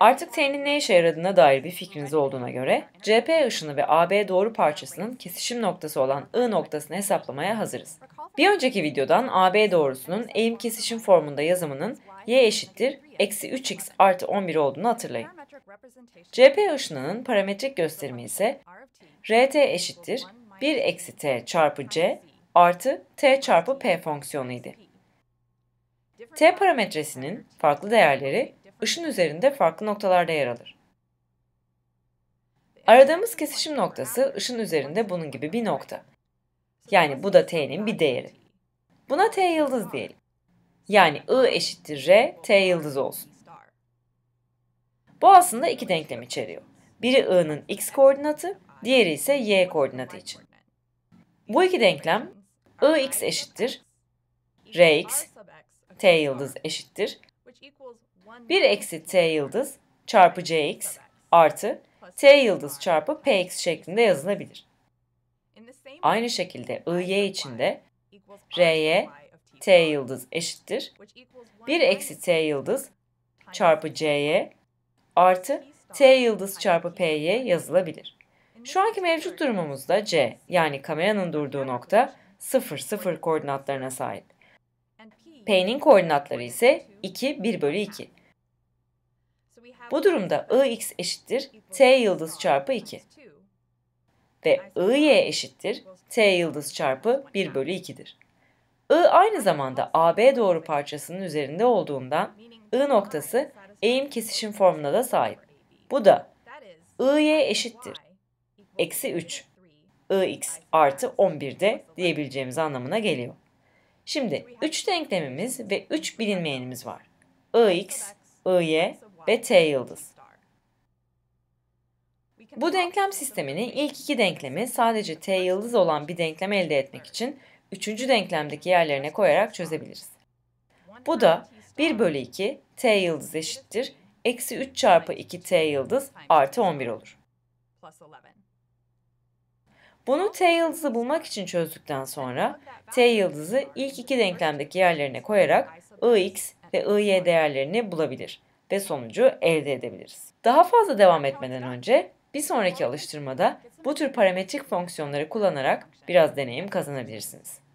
Artık TN'in ne işe yaradığına dair bir fikriniz olduğuna göre CP ışını ve AB doğru parçasının kesişim noktası olan I noktasını hesaplamaya hazırız. Bir önceki videodan AB doğrusunun eğim kesişim formunda yazımının y eşittir eksi 3x artı 11 olduğunu hatırlayın. CP ışınının parametrik gösterimi ise RT eşittir 1 eksi t çarpı c artı t çarpı p fonksiyonu idi. T parametresinin farklı değerleri ışın üzerinde farklı noktalarda yer alır. Aradığımız kesişim noktası ışın üzerinde bunun gibi bir nokta. Yani bu da t'nin bir değeri. Buna t yıldız diyelim. Yani I eşittir R, T yıldız olsun. Bu aslında iki denklem içeriyor. Biri I'nın X koordinatı, diğeri ise Y koordinatı için. Bu iki denklem x eşittir r x T yıldız eşittir 1 eksi t yıldız çarpı cx artı t yıldız çarpı px şeklinde yazılabilir. Aynı şekilde iy için de ry t yıldız eşittir 1 eksi t yıldız çarpı cy artı t yıldız çarpı py yazılabilir. Şu anki mevcut durumumuzda c yani kameranın durduğu nokta 0 0 koordinatlarına sahip. P'nin koordinatları ise 2 1 bölü 2. Bu durumda Ix eşittir T yıldız çarpı 2 ve Iy eşittir T yıldız çarpı 1 bölü 2'dir. I aynı zamanda AB doğru parçasının üzerinde olduğundan I noktası eğim kesişim formuna da sahip. Bu da Iy eşittir. Eksi 3 Ix artı 11'de diyebileceğimiz anlamına geliyor. Şimdi 3 denklemimiz ve 3 bilinmeyenimiz var. Ix, Iy ve T yıldız. Bu denklem sisteminin ilk iki denklemi sadece T yıldız olan bir denklem elde etmek için üçüncü denklemdeki yerlerine koyarak çözebiliriz. Bu da 1 bölü 2 T yıldız eşittir eksi 3 çarpı 2 T yıldız artı 11 olur. Bunu T yıldızı bulmak için çözdükten sonra T yıldızı ilk iki denklemdeki yerlerine koyarak Ix ve Iy değerlerini bulabilir ve sonucu elde edebiliriz. Daha fazla devam etmeden önce bir sonraki alıştırmada bu tür parametrik fonksiyonları kullanarak biraz deneyim kazanabilirsiniz.